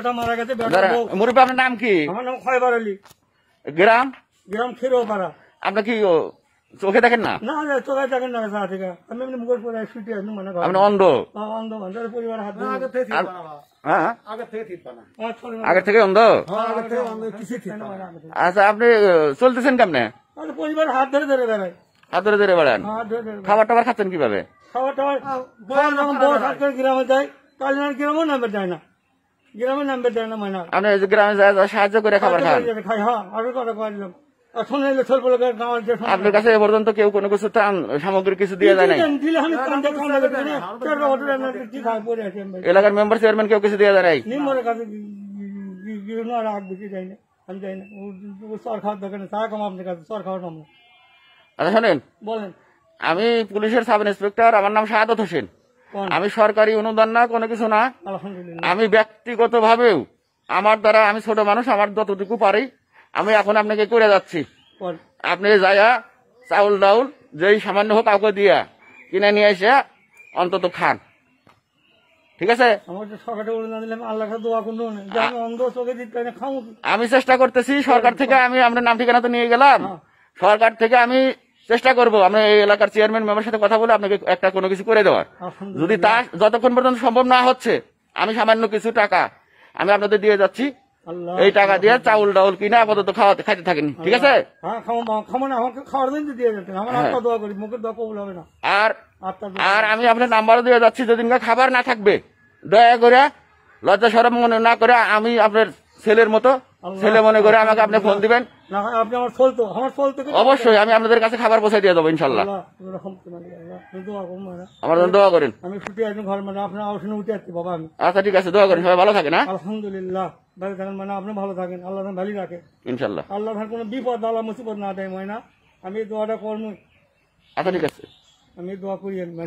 এটা মারা গেছে মুরব্বী আপনার নাম কি আমার নাম আলী গ্রাম গ্রাম খিরোপাড়া আপনার কি চোখে দেখেন না চোখে দেখেন না ঠিক আছে আমি পরে ছুটি মানে আপনি অন্ধ অন্ধ পরিবার হাত থেকে হ্যাঁ? আগে থেকে অন্ধ আচ্ছা আপনি চলতেছেন কেমনে পরিবার হাত ধরে ধরে বেড়ায় হাত ধরে ধরে বেড়ান খাবার টাবার খাচ্ছেন কিভাবে খাবার টাবার গ্রামে যায় কালিনার গ্রামও নামে যায় না গ্রামের নাম দেন না আপনি গ্রামে সাহায্য করে খাবার খান খাই হ্যাঁ আরো কথা পারলাম আপনার কাছে এ পর্যন্ত কেউ কোনো কিছু ত্রাণ সামগ্রী কিছু দিয়ে যায় মানে এলাকার মেম্বার চেয়ারম্যান কেউ কিছু দিয়ে যায় নাই আমি যাই না সর খাওয়ার কম আপনার কাছে সর খাওয়ার আচ্ছা শোনেন বলেন আমি পুলিশের সাব ইন্সপেক্টর আমার নাম শাহাদত হোসেন আমি সরকারি অনুদান না কোনো কিছু না আমি ব্যক্তিগতভাবেও আমার দ্বারা আমি ছোট মানুষ আমার যতটুকু পারি আমি এখন আপনাকে করে যাচ্ছি আপনি যাইয়া চাউল ডাউল যেই সামান্য হোক কাউকে দিয়া কিনে নিয়ে এসে অন্তত খান ঠিক আছে আমি চেষ্টা করতেছি সরকার থেকে আমি আপনার নাম ঠিকানা তো নিয়ে গেলাম হ্যাঁ। সরকার থেকে আমি চেষ্টা করব আমরা এই এলাকার চেয়ারম্যান মেম্বার সাথে কথা বলে আপনাকে একটা কোনো কিছু করে দেওয়ার যদি তা যতক্ষণ পর্যন্ত সম্ভব না হচ্ছে আমি সামান্য কিছু টাকা আমি আপনাদের দিয়ে যাচ্ছি এই টাকা দিয়ে চাউল ডাউল কিনে আপাতত খাওয়াতে খাইতে থাকেন ঠিক আছে হ্যাঁ, মানে হ্যাঁ। আর আর আমি আপনার নাম্বারও দিয়ে যাচ্ছি যদি খাবার না থাকবে দয়া করে লজ্জা সরম মনে না করে আমি আপনার ছেলের মতো ছেলে মনে করে আমাকে আপনি ফোন দিবেন অবশ্যই আমি আপনাদের কাছে খাবার পৌঁছে দিয়ে দেবো ইনশাল্লাহ আমার জন্য দোয়া করেন আমি ছুটি আছি ঘর মানে আপনার অসুবিধা উঠে আসছি বাবা আমি আচ্ছা ঠিক আছে দোয়া করেন সবাই ভালো থাকেন হ্যাঁ? আলহামদুলিল্লাহ ভালো থাকেন মানে আপনি ভালো থাকেন আল্লাহ ভালো রাখে ইনশাল্লাহ আল্লাহ কোনো বিপদ আল্লাহ মুসিবত না দেয় ময়না আমি দোয়াটা করবো আচ্ছা ঠিক আছে আমি দোয়া করি